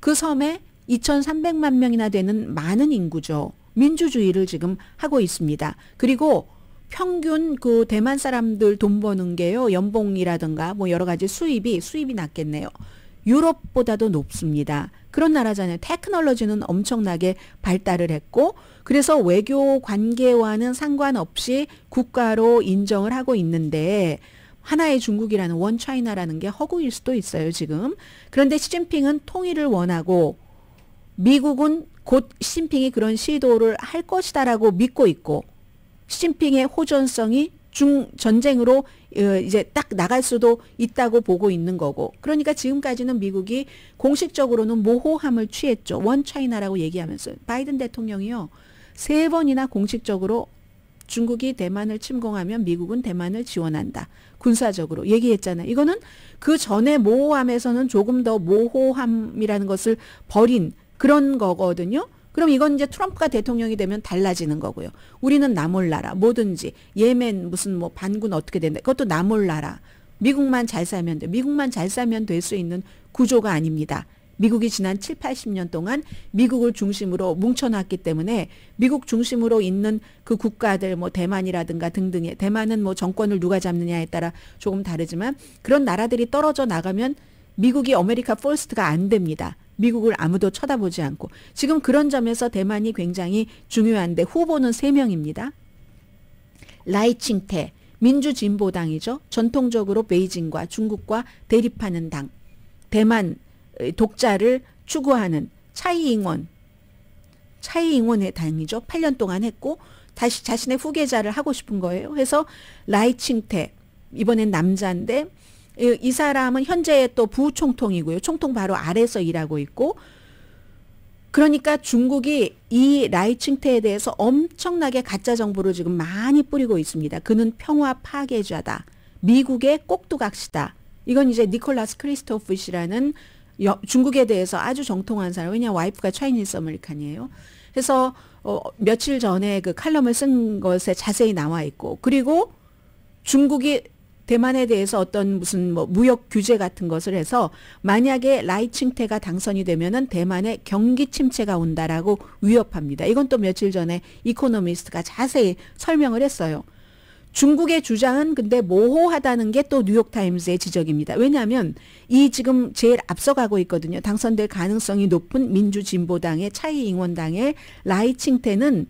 그 섬에 2,300만 명이나 되는 많은 인구죠. 민주주의를 지금 하고 있습니다. 그리고 평균 그 대만 사람들 돈 버는 게요. 연봉이라든가 뭐 여러 가지 수입이 수입이 낮겠네요. 유럽보다도 높습니다. 그런 나라잖아요. 테크놀로지는 엄청나게 발달을 했고 그래서 외교 관계와는 상관없이 국가로 인정을 하고 있는데 하나의 중국이라는 원차이나라는 게 허구일 수도 있어요, 지금. 그런데 시진핑은 통일을 원하고 미국은 곧 시진핑이 그런 시도를 할 것이다라고 믿고 있고 시진핑의 호전성이 중 전쟁으로 어, 이제 딱 나갈 수도 있다고 보고 있는 거고. 그러니까 지금까지는 미국이 공식적으로는 모호함을 취했죠. 원 차이나라고 얘기하면서 바이든 대통령이요. 세 번이나 공식적으로 중국이 대만을 침공하면 미국은 대만을 지원한다. 군사적으로 얘기했잖아요. 이거는 그 전에 모호함에서는 조금 더 모호함이라는 것을 버린 그런 거거든요. 그럼 이건 이제 트럼프가 대통령이 되면 달라지는 거고요. 우리는 나몰라라. 뭐든지 예멘 무슨 뭐 반군 어떻게 된다. 그것도 나몰라라. 미국만 잘 살면 돼. 미국만 잘 살면 될 수 있는 구조가 아닙니다. 미국이 지난 7, 80년 동안 미국을 중심으로 뭉쳐놨기 때문에 미국 중심으로 있는 그 국가들 뭐 대만이라든가 등등의 대만은 뭐 정권을 누가 잡느냐에 따라 조금 다르지만 그런 나라들이 떨어져 나가면 미국이 아메리카 포스트가안 됩니다. 미국을 아무도 쳐다보지 않고 지금 그런 점에서 대만이 굉장히 중요한데 후보는 3명입니다. 라이칭테 민주진보당이죠. 전통적으로 베이징과 중국과 대립하는 당. 대만 독자를 추구하는 차이잉원 차이잉원의 당이죠. 8년 동안 했고 다시 자신의 후계자를 하고 싶은 거예요. 그래서 라이칭테 이번엔 남자인데 이 사람은 현재 의또 부총통이고요. 총통 바로 아래서 일하고 있고 그러니까 중국이 이 라이칭테에 대해서 엄청나게 가짜 정보를 지금 많이 뿌리고 있습니다. 그는 평화 파괴자다. 미국의 꼭두각시다. 이건 이제 니콜라스 크리스토프시라는 여, 중국에 대해서 아주 정통한 사람 왜냐 와이프가 차이니스 아메리칸이에요. 그래서 어, 며칠 전에 그 칼럼을 쓴 것에 자세히 나와 있고 그리고 중국이 대만에 대해서 어떤 무슨 뭐 무역 규제 같은 것을 해서 만약에 라이칭테가 당선이 되면은 대만에 경기 침체가 온다라고 위협합니다. 이건 또 며칠 전에 이코노미스트가 자세히 설명을 했어요. 중국의 주장은 근데 모호하다는 게 또 뉴욕타임스의 지적입니다. 왜냐하면 이 지금 제일 앞서가고 있거든요. 당선될 가능성이 높은 민주진보당의 차이잉원당의 라이칭테는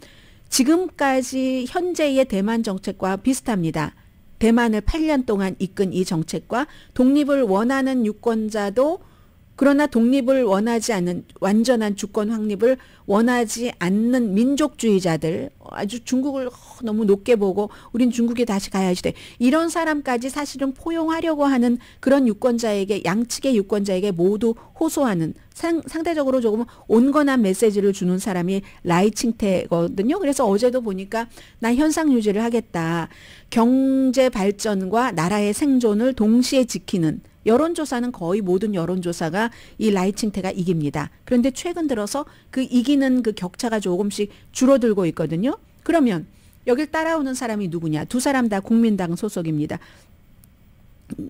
지금까지 현재의 대만 정책과 비슷합니다. 대만을 8년 동안 이끈 이 정책과 독립을 원하는 유권자도 그러나 독립을 원하지 않는 완전한 주권 확립을 원하지 않는 민족주의자들 아주 중국을 너무 높게 보고 우린 중국에 다시 가야지 돼. 이런 사람까지 사실은 포용하려고 하는 그런 유권자에게 양측의 유권자에게 모두 호소하는 상, 상대적으로 조금 온건한 메시지를 주는 사람이 라이칭태거든요. 그래서 어제도 보니까 나 현상 유지를 하겠다. 경제 발전과 나라의 생존을 동시에 지키는 여론조사는 거의 모든 여론조사가 이 라이칭태가 이깁니다. 그런데 최근 들어서 그 이기는 그 격차가 조금씩 줄어들고 있거든요. 그러면 여길 따라오는 사람이 누구냐? 두 사람 다 국민당 소속입니다.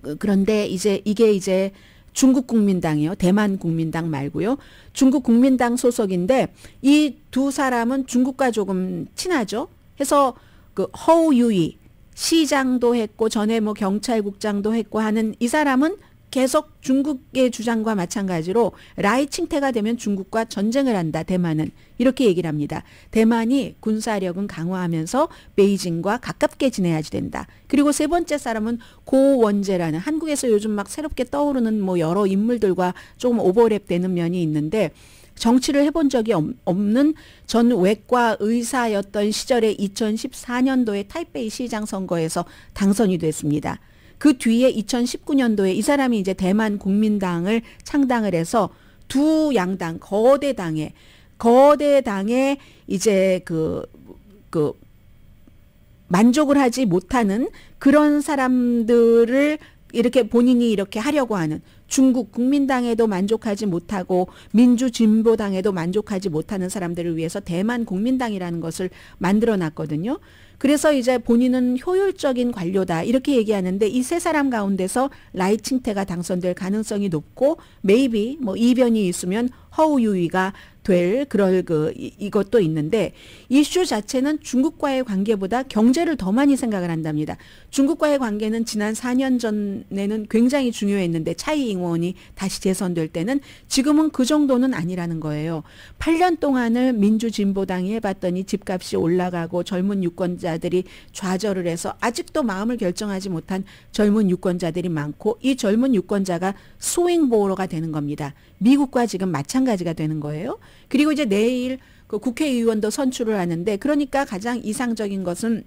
그, 그런데 이제 이게 이제 중국 국민당이요. 대만 국민당 말고요. 중국 국민당 소속인데 이 두 사람은 중국과 조금 친하죠. 해서 그 허우유이 시장도 했고 전에 뭐 경찰국장도 했고 하는 이 사람은 계속 중국의 주장과 마찬가지로 라이 칭태가 되면 중국과 전쟁을 한다 대만은 이렇게 얘기를 합니다. 대만이 군사력은 강화하면서 베이징과 가깝게 지내야지 된다. 그리고 세 번째 사람은 고원재라는 한국에서 요즘 막 새롭게 떠오르는 뭐 여러 인물들과 조금 오버랩되는 면이 있는데 정치를 해본 적이 없는 전 외과 의사였던 시절에 2014년도에 타이베이 시장 선거에서 당선이 됐습니다. 그 뒤에 2019년도에 이 사람이 이제 대만 국민당을 창당을 해서 두 양당 거대 당에 거대 당에 이제 그그 그 만족을 하지 못하는 그런 사람들을 이렇게 본인이 이렇게 하려고 하는 중국 국민당에도 만족하지 못하고 민주진보당에도 만족하지 못하는 사람들을 위해서 대만 국민당이라는 것을 만들어 놨거든요. 그래서 이제 본인은 효율적인 관료다 이렇게 얘기하는데 이 세 사람 가운데서 라이칭테가 당선될 가능성이 높고 메이비 뭐 이변이 있으면 허우유이가 될 그럴 그 이, 이것도 있는데 이슈 자체는 중국과의 관계보다 경제를 더 많이 생각을 한답니다. 중국과의 관계는 지난 4년 전에는 굉장히 중요했는데 차이 잉원이 다시 재선될 때는 지금은 그 정도는 아니라는 거예요. 8년 동안을 민주진보당이 해봤더니 집값이 올라가고 젊은 유권자들이 좌절을 해서 아직도 마음을 결정하지 못한 젊은 유권자들이 많고 이 젊은 유권자가 스윙보호가 되는 겁니다. 미국과 지금 마찬가지가 되는 거예요. 그리고 이제 내일 그 국회의원도 선출을 하는데 그러니까 가장 이상적인 것은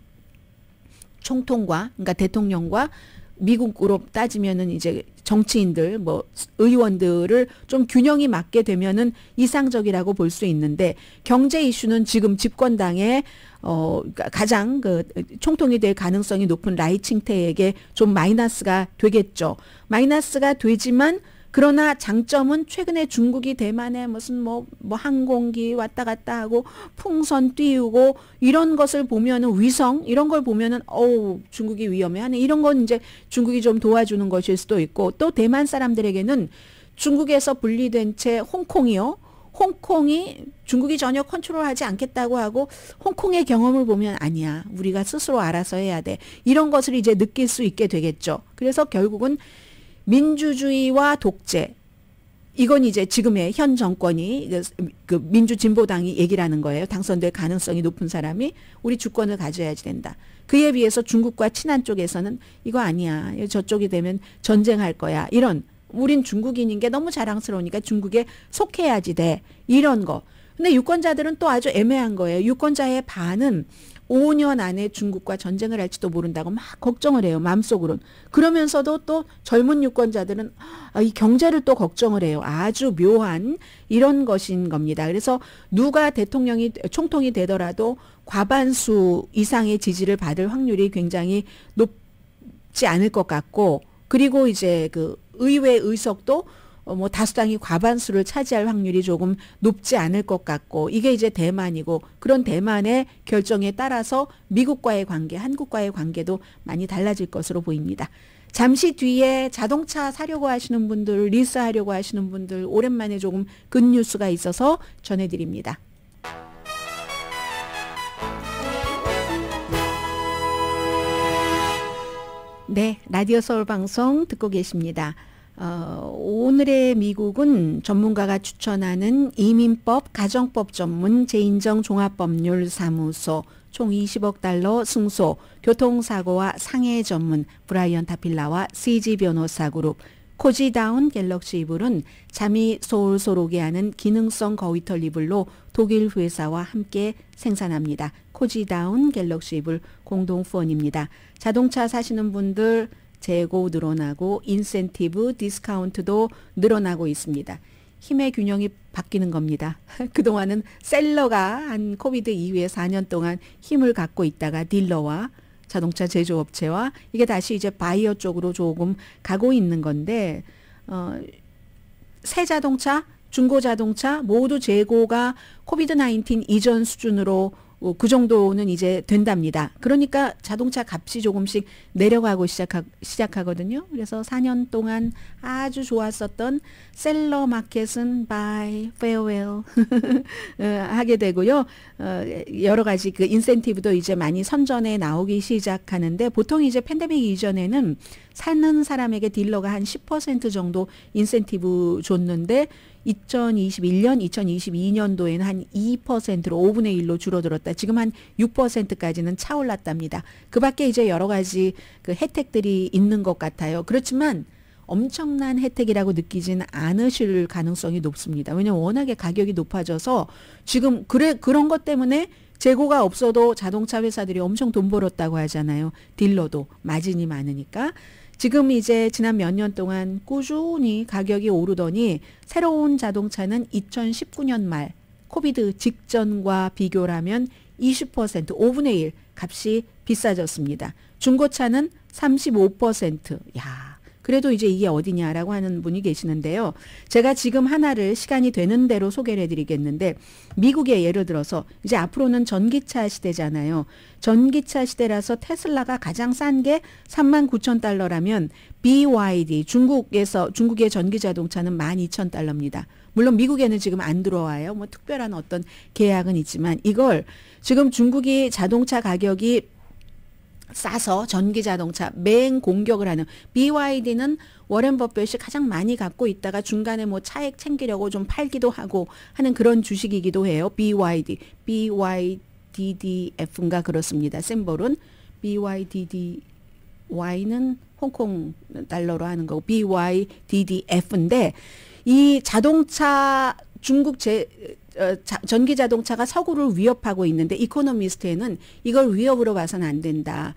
총통과 그러니까 대통령과 미국으로 따지면은 이제 정치인들 뭐 의원들을 좀 균형이 맞게 되면은 이상적이라고 볼 수 있는데 경제 이슈는 지금 집권당의 어 그러니까 가장 그 총통이 될 가능성이 높은 라이칭테에게좀 마이너스가 되겠죠. 마이너스가 되지만 그러나 장점은 최근에 중국이 대만에 무슨 뭐, 뭐 항공기 왔다 갔다 하고 풍선 띄우고 이런 것을 보면은 위성 이런 걸 보면은 어우 중국이 위험해하는 이런 건 이제 중국이 좀 도와주는 것일 수도 있고 또 대만 사람들에게는 중국에서 분리된 채 홍콩이요. 홍콩이 중국이 전혀 컨트롤하지 않겠다고 하고 홍콩의 경험을 보면 아니야 우리가 스스로 알아서 해야 돼 이런 것을 이제 느낄 수 있게 되겠죠. 그래서 결국은 민주주의와 독재 이건 이제 지금의 현 정권이 그 민주진보당이 얘기라는 거예요. 당선될 가능성이 높은 사람이 우리 주권을 가져야지 된다. 그에 비해서 중국과 친한 쪽에서는 이거 아니야. 저쪽이 되면 전쟁할 거야. 이런 우린 중국인인 게 너무 자랑스러우니까 중국에 속해야지 돼. 이런 거. 근데 유권자들은 또 아주 애매한 거예요. 유권자의 반은 5년 안에 중국과 전쟁을 할지도 모른다고 막 걱정을 해요. 마음속으론. 그러면서도 또 젊은 유권자들은 아, 이 경제를 또 걱정을 해요. 아주 묘한 이런 것인 겁니다. 그래서 누가 대통령이 총통이 되더라도 과반수 이상의 지지를 받을 확률이 굉장히 높지 않을 것 같고 그리고 이제 그 의회 의석도 어, 뭐 다수당이 과반수를 차지할 확률이 조금 높지 않을 것 같고 이게 이제 대만이고 그런 대만의 결정에 따라서 미국과의 관계, 한국과의 관계도 많이 달라질 것으로 보입니다. 잠시 뒤에 자동차 사려고 하시는 분들, 리스하려고 하시는 분들 오랜만에 조금 근 뉴스가 있어서 전해드립니다. 네, 라디오 서울 방송 듣고 계십니다. 어, 오늘의 미국은 전문가가 추천하는 이민법 가정법 전문 재인정 종합법률 사무소 총 20억 달러 승소 교통사고와 상해 전문 브라이언 타필라와 CG 변호사 그룹 코지다운 갤럭시 이불은 잠이 소울소록이 하는 기능성 거위털 이불로 독일 회사와 함께 생산합니다. 코지다운 갤럭시 이불 공동 후원입니다. 자동차 사시는 분들 재고 늘어나고 인센티브, 디스카운트도 늘어나고 있습니다. 힘의 균형이 바뀌는 겁니다. 그동안은 셀러가 한 코비드 이후에 4년 동안 힘을 갖고 있다가 딜러와 자동차 제조업체와 이게 다시 이제 바이어 쪽으로 조금 가고 있는 건데 어, 새 자동차, 중고 자동차 모두 재고가 코비드 19 이전 수준으로 어, 그 정도는 이제 된답니다. 그러니까 자동차 값이 조금씩 내려가고 시작하, 시작하거든요. 그래서 4년 동안 아주 좋았었던 셀러 마켓은 바이, 페어웰 하게 되고요. 어, 여러 가지 그 인센티브도 이제 많이 선전에 나오기 시작하는데 보통 이제 팬데믹 이전에는 사는 사람에게 딜러가 한 10% 정도 인센티브 줬는데 2021년, 2022년도에는 한 2%로 5분의 1로 줄어들었다. 지금 한 6%까지는 차올랐답니다. 그 밖에 이제 여러 가지 그 혜택들이 있는 것 같아요. 그렇지만 엄청난 혜택이라고 느끼진 않으실 가능성이 높습니다. 왜냐면 워낙에 가격이 높아져서 지금 그래 그런 것 때문에 재고가 없어도 자동차 회사들이 엄청 돈 벌었다고 하잖아요. 딜러도 마진이 많으니까. 지금 이제 지난 몇 년 동안 꾸준히 가격이 오르더니 새로운 자동차는 2019년 말 코비드 직전과 비교라면 20% 5분의 1 값이 비싸졌습니다. 중고차는 35%. 야, 그래도 이제 이게 어디냐라고 하는 분이 계시는데요. 제가 지금 하나를 시간이 되는 대로 소개를 해드리겠는데 미국의 예를 들어서 이제 앞으로는 전기차 시대잖아요. 전기차 시대라서 테슬라가 가장 싼 게 3만 9천 달러라면 BYD 중국에서 중국의 전기 자동차는 12,000달러입니다. 물론 미국에는 지금 안 들어와요. 뭐 특별한 어떤 계약은 있지만 이걸 지금 중국이 자동차 가격이 싸서 전기 자동차 맹 공격을 하는 BYD는 워렌 버핏이 가장 많이 갖고 있다가 중간에 뭐 차액 챙기려고 좀 팔기도 하고 하는 그런 주식이기도 해요. BYD, BYDDF인가 그렇습니다. 샘볼은 BYDDY는 홍콩 달러로 하는 거고 BYDDF인데 이 자동차 중국 제 어, 자, 전기 자동차가 서구를 위협하고 있는데 이코노미스트에는 이걸 위협으로 봐선안 된다.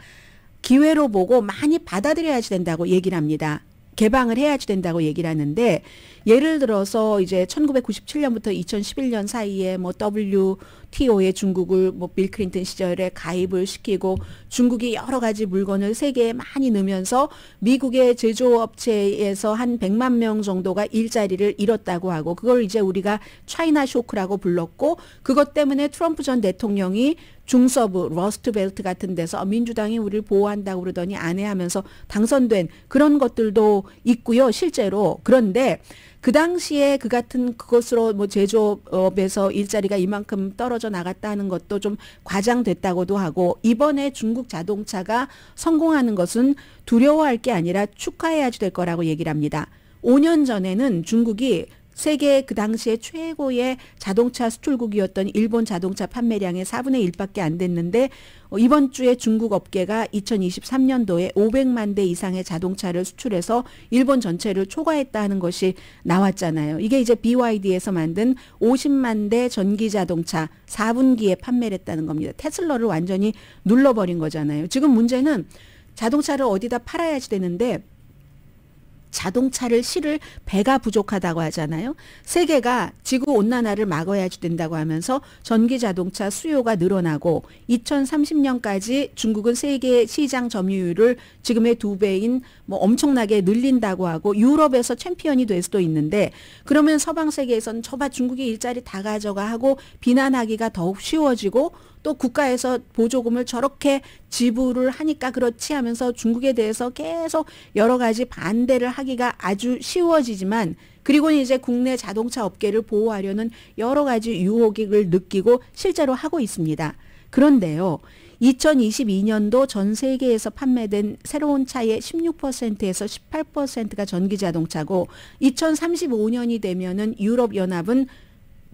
기회로 보고 많이 받아들여야지 된다고 얘기를 합니다. 개방을 해야지 된다고 얘기를 하는데 예를 들어서 이제 1997년부터 2011년 사이에 뭐 WTO의 중국을 뭐빌크린턴 시절에 가입을 시키고 중국이 여러 가지 물건을 세계에 많이 넣으면서 미국의 제조업체에서 한 100만 명 정도가 일자리를 잃었다고 하고 그걸 이제 우리가 차이나 쇼크라고 불렀고 그것 때문에 트럼프 전 대통령이 중서부 러스트벨트 같은 데서 민주당이 우리를 보호한다고 그러더니 안해하면서 당선된 그런 것들도 있고요. 실제로 그런데 그 당시에 그 같은 그것으로 뭐 제조업에서 일자리가 이만큼 떨어져 나갔다는 것도 좀 과장됐다고도 하고 이번에 중국 자동차가 성공하는 것은 두려워할 게 아니라 축하해야지 될 거라고 얘기를 합니다. 5년 전에는 중국이 세계 그 당시에 최고의 자동차 수출국이었던 일본 자동차 판매량의 4분의 1밖에 안 됐는데 어, 이번 주에 중국 업계가 2023년도에 500만 대 이상의 자동차를 수출해서 일본 전체를 초과했다는 것이 나왔잖아요. 이게 이제 BYD에서 만든 50만 대 전기 자동차 4분기에 판매를 했다는 겁니다. 테슬러를 완전히 눌러버린 거잖아요. 지금 문제는 자동차를 어디다 팔아야지 되는데 자동차를 실을 배가 부족하다고 하잖아요. 세계가 지구 온난화를 막아야 지 된다고 하면서 전기 자동차 수요가 늘어나고 2030년까지 중국은 세계 시장 점유율을 지금의 두 배인 뭐 엄청나게 늘린다고 하고 유럽에서 챔피언이 될 수도 있는데 그러면 서방 세계에서는 저봐 중국이 일자리 다 가져가 하고 비난하기가 더욱 쉬워지고 또 국가에서 보조금을 저렇게 지불을 하니까 그렇지 하면서 중국에 대해서 계속 여러 가지 반대를 하기가 아주 쉬워지지만 그리고 이제 국내 자동차 업계를 보호하려는 여러 가지 유혹을 느끼고 실제로 하고 있습니다. 그런데요. 2022년도 전 세계에서 판매된 새로운 차의 16%에서 18%가 전기 자동차고 2035년이 되면은 유럽 연합은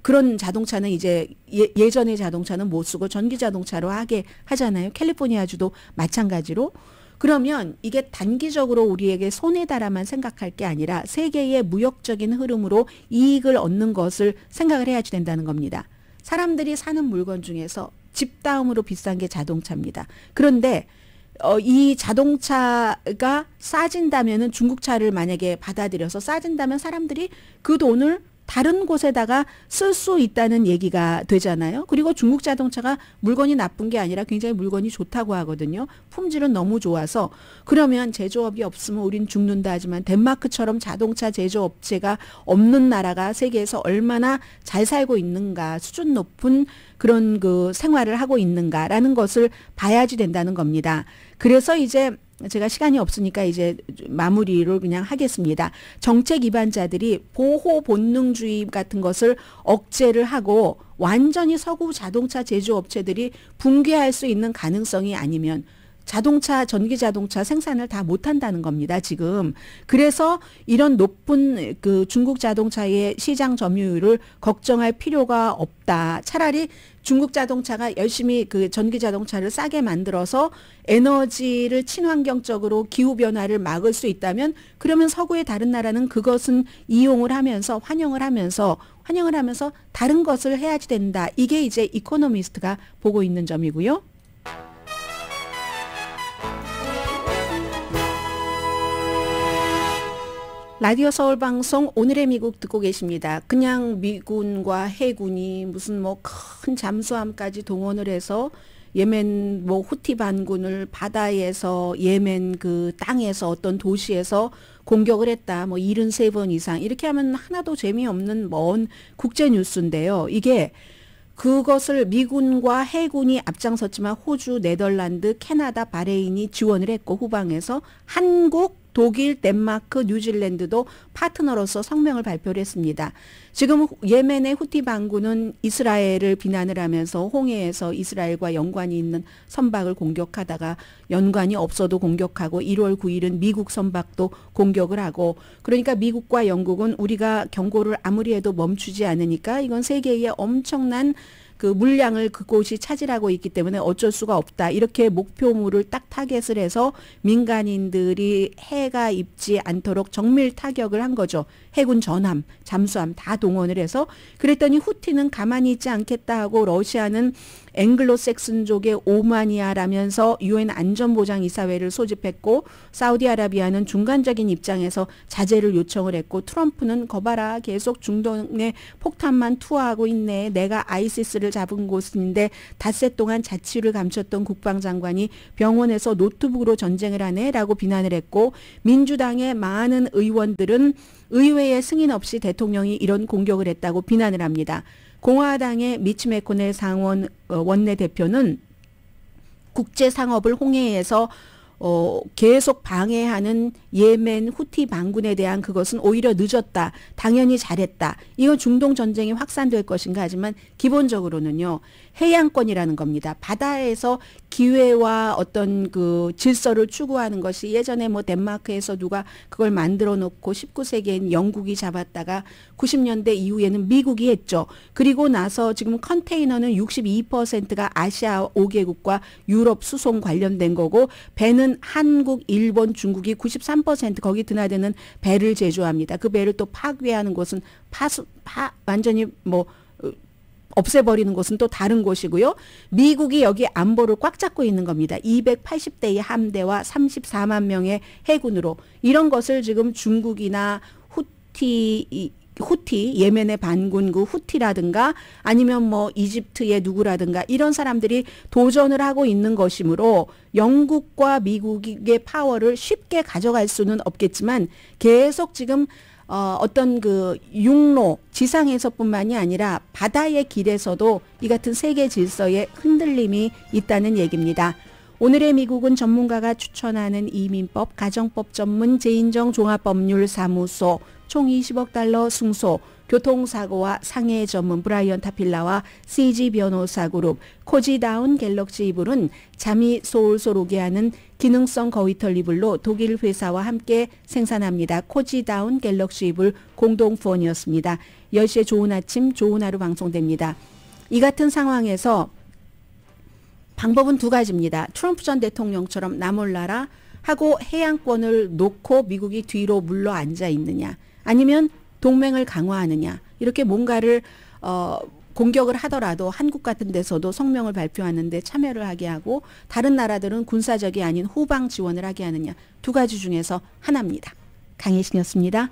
그런 자동차는 이제 예, 전의 자동차는 못 쓰고 전기 자동차로 하게 하잖아요. 캘리포니아주도 마찬가지로. 그러면 이게 단기적으로 우리에게 손해다라만 생각할 게 아니라 세계의 무역적인 흐름으로 이익을 얻는 것을 생각을 해야지 된다는 겁니다. 사람들이 사는 물건 중에서 집 다음으로 비싼 게 자동차입니다. 그런데 어, 이 자동차가 싸진다면 중국차를 만약에 받아들여서 싸진다면 사람들이 그 돈을 다른 곳에다가 쓸 수 있다는 얘기가 되잖아요. 그리고 중국 자동차가 물건이 나쁜 게 아니라 굉장히 물건이 좋다고 하거든요. 품질은 너무 좋아서 그러면 제조업이 없으면 우린 죽는다 하지만 덴마크처럼 자동차 제조업체가 없는 나라가 세계에서 얼마나 잘 살고 있는가 수준 높은 그런 그 생활을 하고 있는가라는 것을 봐야지 된다는 겁니다. 그래서 이제 제가 시간이 없으니까 이제 마무리로 그냥 하겠습니다. 정책 위반자들이 보호 본능주의 같은 것을 억제를 하고 완전히 서구 자동차 제조업체들이 붕괴할 수 있는 가능성이 아니면 자동차, 전기 자동차 생산을 다 못한다는 겁니다, 지금. 그래서 이런 높은 그 중국 자동차의 시장 점유율을 걱정할 필요가 없다. 차라리 중국 자동차가 열심히 그 전기 자동차를 싸게 만들어서 에너지를 친환경적으로 기후 변화를 막을 수 있다면 그러면 서구의 다른 나라는 그것은 이용을 하면서 환영을 하면서 환영을 하면서 다른 것을 해야지 된다. 이게 이제 이코노미스트가 보고 있는 점이고요. 라디오 서울 방송 오늘의 미국 듣고 계십니다. 그냥 미군과 해군이 무슨 뭐 큰 잠수함까지 동원을 해서 예멘 뭐 후티 반군을 바다에서 예멘 그 땅에서 어떤 도시에서 공격을 했다. 뭐 73번 이상 이렇게 하면 하나도 재미없는 먼 국제 뉴스인데요. 이게 그것을 미군과 해군이 앞장섰지만 호주, 네덜란드, 캐나다, 바레인이 지원을 했고 후방에서 한국 독일, 덴마크, 뉴질랜드도 파트너로서 성명을 발표를 했습니다. 지금 예멘의 후티 반군은 이스라엘을 비난을 하면서 홍해에서 이스라엘과 연관이 있는 선박을 공격하다가 연관이 없어도 공격하고 1월 9일은 미국 선박도 공격을 하고 그러니까 미국과 영국은 우리가 경고를 아무리 해도 멈추지 않으니까 이건 세계의 엄청난 그 물량을 그곳이 차지하고 있기 때문에 어쩔 수가 없다. 이렇게 목표물을 딱 타겟을 해서 민간인들이 해가 입지 않도록 정밀 타격을 한 거죠. 해군 전함, 잠수함 다 동원을 해서 그랬더니 후티는 가만히 있지 않겠다 하고 러시아는 앵글로색슨족의 오마니아라면서 유엔 안전보장이사회를 소집했고 사우디아라비아는 중간적인 입장에서 자제를 요청을 했고 트럼프는 거봐라 계속 중동에 폭탄만 투하하고 있네 내가 아이시스를 잡은 곳인데 닷새 동안 자취를 감췄던 국방장관이 병원에서 노트북으로 전쟁을 하네라고 비난을 했고 민주당의 많은 의원들은 의회의 승인 없이 대통령이 이런 공격을 했다고 비난을 합니다. 공화당의 미치 메코넬 상원 어, 원내 대표는 국제 상업을 홍해에서 어, 계속 방해하는 예멘 후티 반군에 대한 그것은 오히려 늦었다. 당연히 잘했다. 이건 중동 전쟁이 확산될 것인가 하지만 기본적으로는요. 해양권이라는 겁니다. 바다에서 기회와 어떤 그 질서를 추구하는 것이 예전에 뭐 덴마크에서 누가 그걸 만들어 놓고 19세기엔 영국이 잡았다가 90년대 이후에는 미국이 했죠. 그리고 나서 지금 컨테이너는 62%가 아시아 5개국과 유럽 수송 관련된 거고 배는 한국, 일본, 중국이 93% 거기 드나드는 배를 제조합니다. 그 배를 또 파괴하는 곳은 파수 파 완전히 뭐 없애버리는 곳은 또 다른 곳이고요. 미국이 여기 안보를 꽉 잡고 있는 겁니다. 280대의 함대와 34만 명의 해군으로 이런 것을 지금 중국이나 후티 후티 예멘의 반군구 그 후티라든가 아니면 뭐 이집트의 누구라든가 이런 사람들이 도전을 하고 있는 것이므로 영국과 미국의 파워를 쉽게 가져갈 수는 없겠지만 계속 지금 어, 어떤 그 육로 지상에서뿐만이 아니라 바다의 길에서도 이 같은 세계 질서에 흔들림이 있다는 얘기입니다. 오늘의 미국은 전문가가 추천하는 이민법, 가정법 전문 재인정 종합법률사무소 총 20억 달러 승소 교통사고와 상해 전문 브라이언 타필라와 CG 변호사 그룹 코지다운 갤럭시 이불은 잠이 솔솔 오게 하는 기능성 거위털 이불로 독일 회사와 함께 생산합니다. 코지다운 갤럭시 이불 공동 후원이었습니다. 10시에 좋은 아침 좋은 하루 방송됩니다. 이 같은 상황에서 방법은 두 가지입니다. 트럼프 전 대통령처럼 나몰라라 하고 해양권을 놓고 미국이 뒤로 물러 앉아 있느냐 아니면 동맹을 강화하느냐 이렇게 뭔가를 어 공격을 하더라도 한국 같은 데서도 성명을 발표하는데 참여를 하게 하고 다른 나라들은 군사적이 아닌 후방 지원을 하게 하느냐 두 가지 중에서 하나입니다. 강혜신이었습니다.